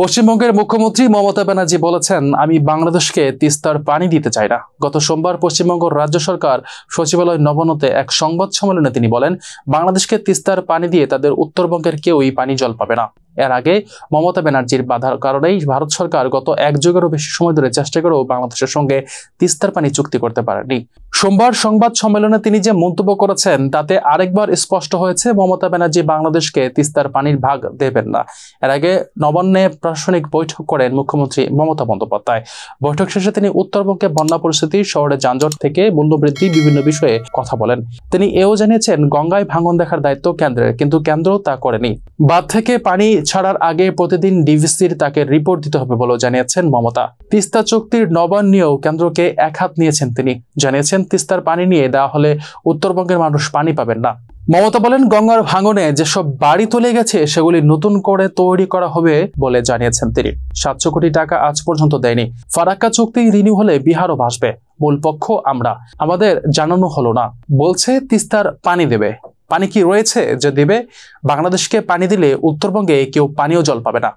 পশ্চিমবঙ্গের মুখ্যমন্ত্রী মমতা ব্যানার্জি বলেছেন আমি বাংলাদেশকে তিস্তার পানি দিতে চাই না গত সোমবার পশ্চিমবঙ্গ রাজ্য সরকার সচিবালয় নবনতে এক সংবাদ সম্মেলনে তিনি বলেন বাংলাদেশকে তিস্তার পানি দিয়ে তাদের উত্তরবঙ্গের কেউই পানি জল পাবে না এর আগে মমতা ব্যানার্জির বাধার কারণেই ভারত সরকার গত এক যুগেরও বেশি সময় ধরে চেষ্টা করেও বাংলাদেশের সঙ্গে তিস্তার পানি চুক্তি করতে পারেনি সোমবার সংবাদ সম্মেলনে তিনি যে মন্তব্য করেছেন তাতে আরেকবার স্পষ্ট হয়েছে মমতা ব্যানার্জি বাংলাদেশকে তিস্তার পানির ভাগ দেবেন না এর আগে নবান্নে প্রশাসনিক বৈঠক করেন মুখ্যমন্ত্রী মমতা বন্দ্যোপাধ্যায় বৈঠক শেষে তিনি উত্তরবঙ্গে বন্যা পরিস্থিতি শহরে যানজট থেকে মূল্যবৃদ্ধি বিভিন্ন বিষয়ে কথা বলেন তিনি এও জানিয়েছেন গঙ্গায় ভাঙন দেখার দায়িত্ব কেন্দ্রের কিন্তু কেন্দ্র তা করেনি বাঁধ থেকে পানি ছাড়ার আগে প্রতিদিন ডিভিসির তাকে রিপোর্ট দিতে হবে বলেও জানিয়েছেন মমতা তিস্তা চুক্তির নবান নিয়েও কেন্দ্রকে একহাত নিয়েছেন তিনি জানিয়েছেন বলেছেন তিস্তার পানি নিয়ে দেওয়া হলে উত্তরবঙ্গের মানুষ পানি পাবেন না মমতা বলেন গঙ্গার ভাঙনে যেসব বাড়ি তুলে গেছে সেগুলি নতুন করে তৈরি করা হবে বলে জানিয়েছেন তিনি সাতশো কোটি টাকা আজ পর্যন্ত দেয়নি ফারাক্কা চুক্তি রিনিউ হলে বিহারও ভাসবে মূল পক্ষ আমরা আমাদের জানানো হলো না বলছে তিস্তার পানি দেবে পানি কি রয়েছে যে দেবে বাংলাদেশকে পানি দিলে উত্তরবঙ্গে কেউ পানীয় জল পাবে না